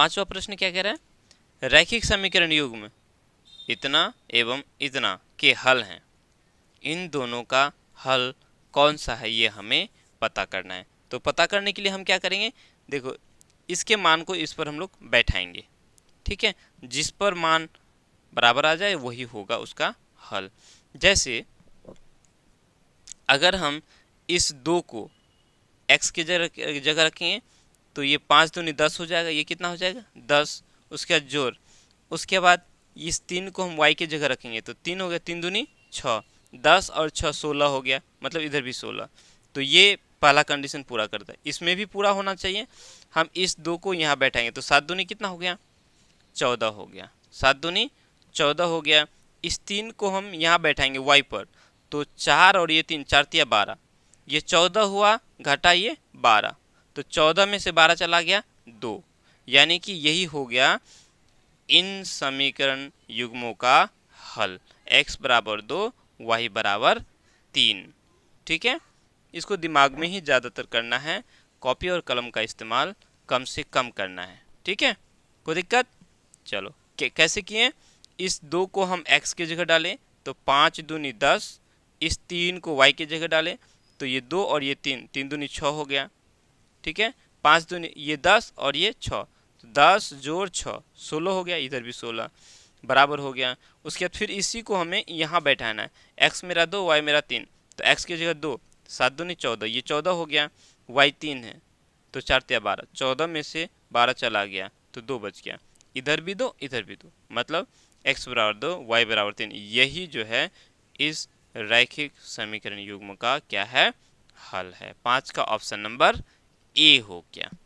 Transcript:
पांचवा प्रश्न क्या कह रहा है रैखिक समीकरण युग में इतना एवं इतना के हल हैं इन दोनों का हल कौन सा है ये हमें पता करना है तो पता करने के लिए हम क्या करेंगे देखो इसके मान को इस पर हम लोग बैठाएंगे ठीक है जिस पर मान बराबर आ जाए वही होगा उसका हल जैसे अगर हम इस दो को एक्स की जगह जगह रखेंगे तो ये पाँच दूनी दस हो जाएगा ये कितना हो जाएगा दस उसके बाद जोर उसके बाद इस तीन को हम वाई की जगह रखेंगे तो तीन हो गया तीन दूनी छः दस और छः सोलह हो गया मतलब इधर भी सोलह तो ये पहला कंडीशन पूरा करता है इसमें भी पूरा होना चाहिए हम इस दो को यहाँ बैठाएंगे तो सात दूनी कितना हो गया चौदह हो गया सात दूनी चौदह हो गया इस तीन को हम यहाँ बैठाएंगे वाई पर तो चार और ये तीन चार तिया बारह ये चौदह हुआ घटा ये बारह तो चौदह में से बारह चला गया दो यानी कि यही हो गया इन समीकरण युग्मों का हल x बराबर दो वाई बराबर तीन ठीक है इसको दिमाग में ही ज़्यादातर करना है कॉपी और कलम का इस्तेमाल कम से कम करना है ठीक है कोई दिक्कत चलो कैसे किए इस दो को हम x की जगह डालें तो पाँच दूनी दस इस तीन को y की जगह डालें तो ये दो और ये तीन तीन दूनी छः हो गया ठीक है पाँच दो ये दस और ये छः तो दस जोड़ छः सोलह हो गया इधर भी सोलह बराबर हो गया उसके बाद फिर इसी को हमें यहाँ बैठाना है एक्स मेरा दो वाई मेरा तीन तो एक्स की जगह दो सात दूनी चौदह ये चौदह हो गया वाई तीन है तो चार त्या बारह चौदह में से बारह चला गया तो दो बच गया इधर भी दो इधर भी दो मतलब एक्स बराबर दो वाई बराबर तीन यही जो है इस रैखिक समीकरण युग्म का क्या है हल है पाँच का ऑप्शन नंबर ए हो गया